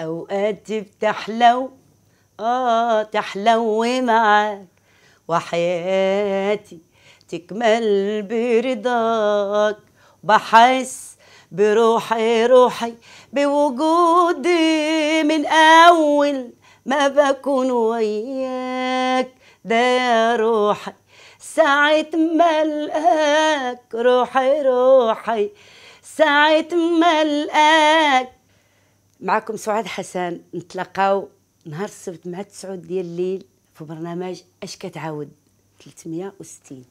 أوقات بتحلو آه تحلو معاك وحياتي تكمل برضاك بحس بروحي روحي بوجودي من أول ما بكون وياك ده يا روحي ساعة ما ألقاك روحي روحي ساعة ما ألقاك معكم سعاد حسن نتلاقاو نهار السبت مع تسعود ديال الليل في برنامج اش كتعاود 360